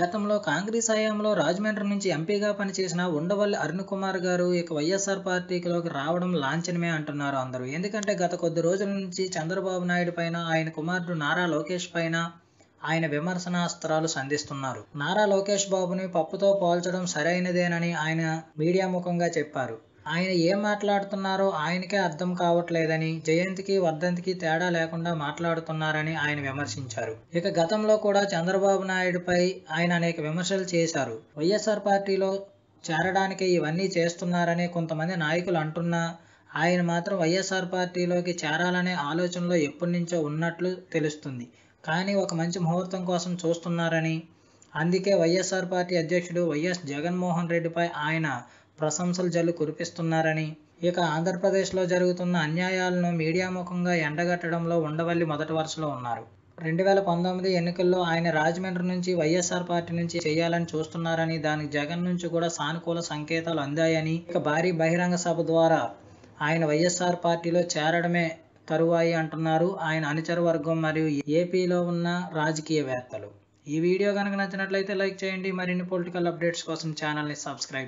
గతంలో కాంగ్రెస్ హయాంలో రాజమండ్రి నుంచి ఎంపీగా పనిచేసిన ఉండవల్లి అరుణ్ కుమార్ గారు ఇక వైఎస్ఆర్ పార్టీలోకి రావడం లాంఛనమే అంటున్నారు అందరూ ఎందుకంటే గత కొద్ది రోజుల నుంచి చంద్రబాబు నాయుడు పైన ఆయన కుమారుడు నారా లోకేష్ పైన ఆయన విమర్శనాస్త్రాలు సంధిస్తున్నారు నారా లోకేష్ బాబుని పప్పుతో పోల్చడం సరైనదేనని ఆయన మీడియా ముఖంగా చెప్పారు ఆయన ఏం మాట్లాడుతున్నారో ఆయనకే అర్థం కావట్లేదని జయంతికి వర్ధంతికి తేడా లేకుండా మాట్లాడుతున్నారని ఆయన విమర్శించారు ఇక గతంలో కూడా చంద్రబాబు నాయుడుపై ఆయన అనేక విమర్శలు చేశారు వైఎస్ఆర్ పార్టీలో చేరడానికి ఇవన్నీ చేస్తున్నారని కొంతమంది నాయకులు అంటున్నా ఆయన మాత్రం వైఎస్ఆర్ పార్టీలోకి చేరాలనే ఆలోచనలో ఎప్పటి నుంచో ఉన్నట్లు తెలుస్తుంది కానీ ఒక మంచి ముహూర్తం కోసం చూస్తున్నారని అందుకే వైఎస్ఆర్ పార్టీ అధ్యక్షుడు వైఎస్ జగన్మోహన్ రెడ్డిపై ఆయన ప్రశంసలు జల్లు కురిపిస్తున్నారని ఇక ఆంధ్రప్రదేశ్లో జరుగుతున్న అన్యాయాలను మీడియా ముఖంగా ఎండగట్టడంలో ఉండవల్లి మొదటి వరుసలో ఉన్నారు రెండు వేల పంతొమ్మిది ఎన్నికల్లో ఆయన రాజమండ్రి నుంచి వైఎస్ఆర్ పార్టీ నుంచి చేయాలని చూస్తున్నారని దానికి జగన్ నుంచి కూడా సానుకూల సంకేతాలు అందాయని ఇక భారీ బహిరంగ సభ ద్వారా ఆయన వైఎస్ఆర్ పార్టీలో చేరడమే తరువాయి అంటున్నారు ఆయన అనుచర వర్గం మరియు ఏపీలో ఉన్న రాజకీయవేత్తలు ఈ వీడియో కనుక నచ్చినట్లయితే లైక్ చేయండి మరిన్ని పొలిటికల్ అప్డేట్స్ కోసం ఛానల్ని సబ్స్క్రైబ్